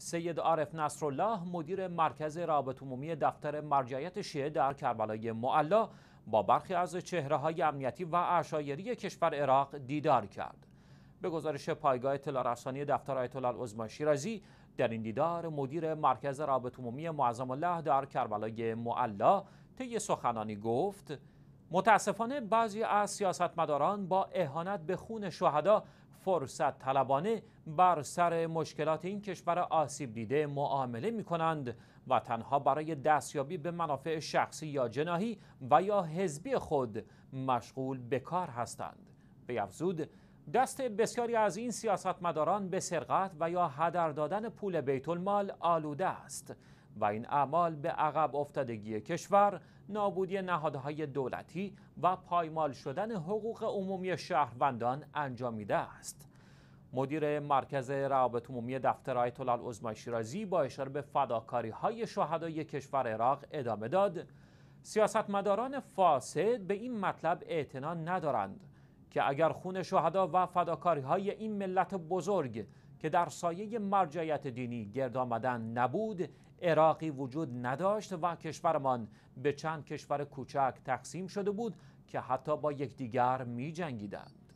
سید عارف نصرالله مدیر مرکز رابط عمومی دفتر مرجعیت شیعه در کربلای معلا با برخی از چهره های امنیتی و عشایری کشور عراق دیدار کرد. به گزارش پایگاه اطلاع دفتر آیت الله شیرازی در این دیدار مدیر مرکز رابط عمومی معظم الله در کربلای معلا طی سخنانی گفت متاسفانه بعضی از سیاستمداران با اهانت به خون شهدا فرصت طلبانه بر سر مشکلات این کشور آسیب دیده معامله می کنند و تنها برای دستیابی به منافع شخصی یا جناهی و یا حزبی خود مشغول به کار هستند. به افزود دست بسیاری از این سیاستمداران به سرقت و یا هدر دادن پول بیت المال آلوده است. و این اعمال به عقب افتادگی کشور، نابودی نهادهای دولتی و پایمال شدن حقوق عمومی شهروندان انجامیده است. مدیر مرکز روابط عمومی دفتر آیت الله شیرازی با اشاره به فداکاری های شهدای کشور عراق ادامه داد سیاستمداران فاسد به این مطلب اعتنا ندارند که اگر خون شهدا و فداکاری های این ملت بزرگ که در سایه مرجعیت دینی گرد آمدن نبود عراقی وجود نداشت و کشورمان به چند کشور کوچک تقسیم شده بود که حتی با یکدیگر می جنگیدند.